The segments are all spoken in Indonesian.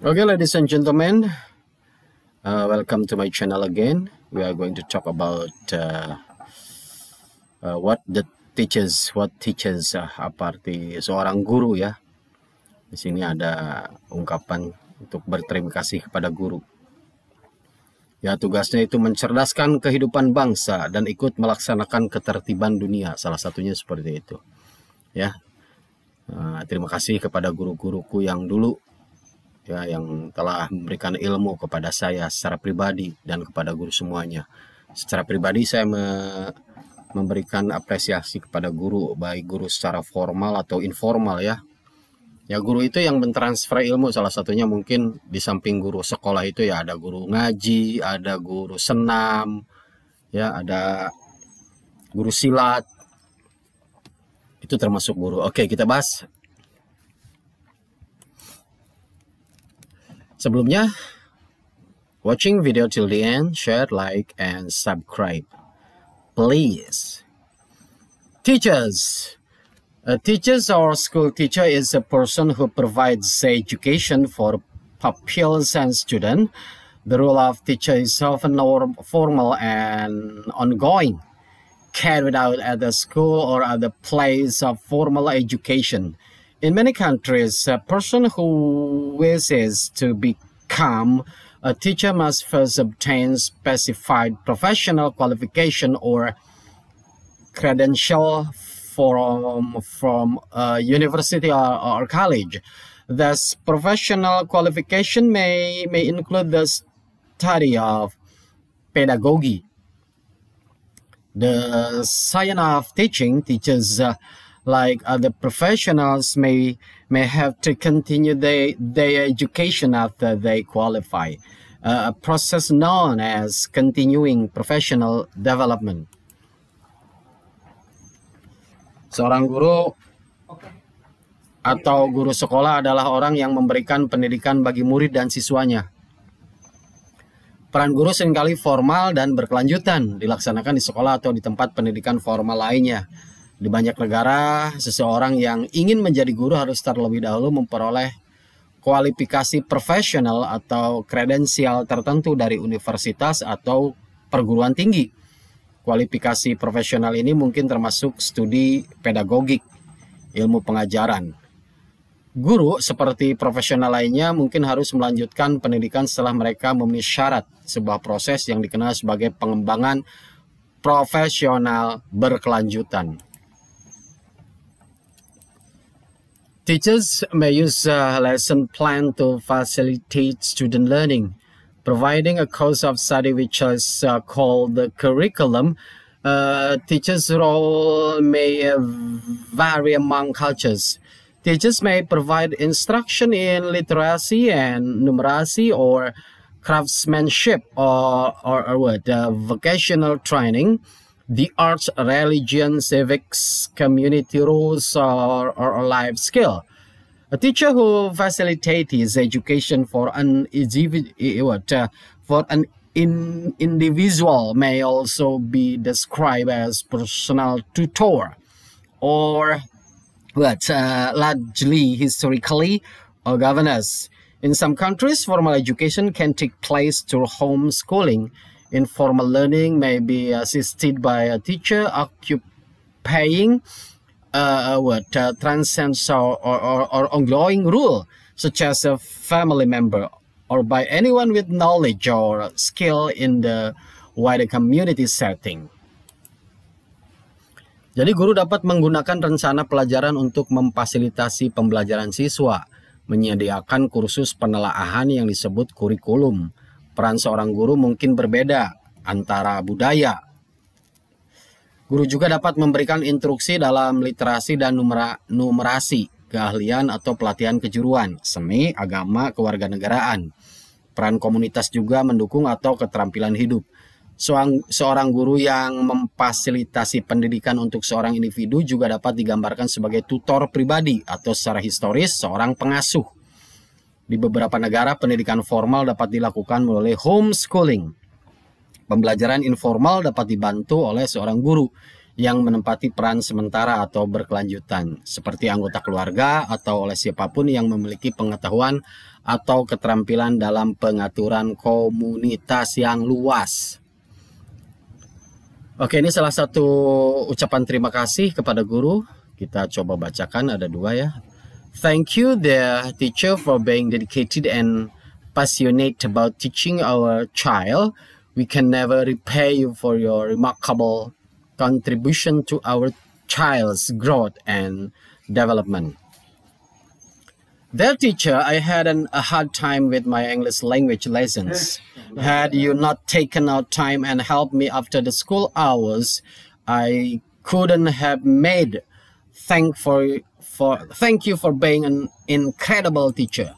Okay, ladies and gentlemen, uh, welcome to my channel again. We are going to talk about uh, uh, what the teachers, what teachers uh, arti seorang guru ya. Di sini ada ungkapan untuk berterima kasih kepada guru. Ya tugasnya itu mencerdaskan kehidupan bangsa dan ikut melaksanakan ketertiban dunia. Salah satunya seperti itu. Ya, uh, terima kasih kepada guru-guruku yang dulu ya yang telah memberikan ilmu kepada saya secara pribadi dan kepada guru semuanya. Secara pribadi saya me memberikan apresiasi kepada guru baik guru secara formal atau informal ya. Ya guru itu yang mentransfer ilmu salah satunya mungkin di samping guru sekolah itu ya ada guru ngaji, ada guru senam, ya ada guru silat. Itu termasuk guru. Oke, kita bahas Sebelumnya, watching video till the end, share, like, and subscribe. Please. Teachers. A teacher or school teacher is a person who provides education for pupils and students. The role of teacher is often formal and ongoing, carried out at the school or other place of formal education in many countries, a person who wishes to become a teacher must first obtain specified professional qualification or credential from, from a university or, or college. This professional qualification may, may include the study of pedagogy. The science of teaching teaches uh, like other uh, professionals may may have to continue their, their education after they qualify, uh, a process known as continuing professional development. Seorang guru atau guru sekolah adalah orang yang memberikan pendidikan bagi murid dan siswanya. Peran guru seringkali formal dan berkelanjutan, dilaksanakan di sekolah atau di tempat pendidikan formal lainnya. Di banyak negara, seseorang yang ingin menjadi guru harus terlebih dahulu memperoleh kualifikasi profesional atau kredensial tertentu dari universitas atau perguruan tinggi. Kualifikasi profesional ini mungkin termasuk studi pedagogik, ilmu pengajaran. Guru seperti profesional lainnya mungkin harus melanjutkan pendidikan setelah mereka memenuhi syarat sebuah proses yang dikenal sebagai pengembangan profesional berkelanjutan. Teachers may use a uh, lesson plan to facilitate student learning. Providing a course of study which is uh, called the curriculum, uh, teachers' role may uh, vary among cultures. Teachers may provide instruction in literacy and numeracy or craftsmanship or, or, or what, uh, vocational training, the arts, religion, civics, community rules, or, or life skill. A teacher who facilitates education for an eh, eh, uh, for an in, individual may also be described as personal tutor, or what uh, largely historically a governess. In some countries, formal education can take place through homeschooling informal learning may be assisted by a teacher occupying uh, uh what uh, transcends or, or, or ongoing rule such as a family member or by anyone with knowledge or skill in the wider community setting. Jadi guru dapat menggunakan rencana pelajaran untuk memfasilitasi pembelajaran siswa, menyediakan kursus penelaahan yang disebut kurikulum, Peran seorang guru mungkin berbeda antara budaya. Guru juga dapat memberikan instruksi dalam literasi dan numera, numerasi, keahlian atau pelatihan kejuruan, seni, agama, kewarganegaraan. Peran komunitas juga mendukung atau keterampilan hidup. Seorang, seorang guru yang memfasilitasi pendidikan untuk seorang individu juga dapat digambarkan sebagai tutor pribadi atau secara historis seorang pengasuh. Di beberapa negara, pendidikan formal dapat dilakukan melalui homeschooling. Pembelajaran informal dapat dibantu oleh seorang guru yang menempati peran sementara atau berkelanjutan, seperti anggota keluarga atau oleh siapapun yang memiliki pengetahuan atau keterampilan dalam pengaturan komunitas yang luas. Oke, ini salah satu ucapan terima kasih kepada guru. Kita coba bacakan, ada dua ya. Thank you, the teacher, for being dedicated and passionate about teaching our child. We can never repay you for your remarkable contribution to our child's growth and development. Dear teacher, I had an, a hard time with my English language lessons. Had you not taken out time and helped me after the school hours, I couldn't have made thank for for thank you for being an incredible teacher.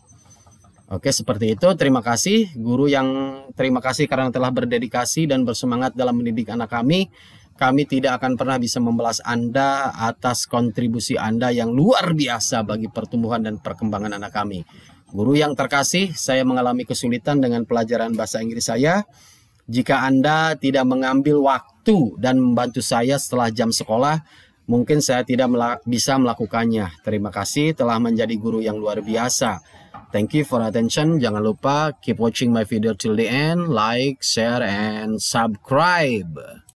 Oke, seperti itu. Terima kasih guru yang terima kasih karena telah berdedikasi dan bersemangat dalam mendidik anak kami. Kami tidak akan pernah bisa membalas Anda atas kontribusi Anda yang luar biasa bagi pertumbuhan dan perkembangan anak kami. Guru yang terkasih, saya mengalami kesulitan dengan pelajaran bahasa Inggris saya. Jika Anda tidak mengambil waktu dan membantu saya setelah jam sekolah, Mungkin saya tidak bisa melakukannya. Terima kasih telah menjadi guru yang luar biasa. Thank you for attention. Jangan lupa keep watching my video till the end, like, share, and subscribe.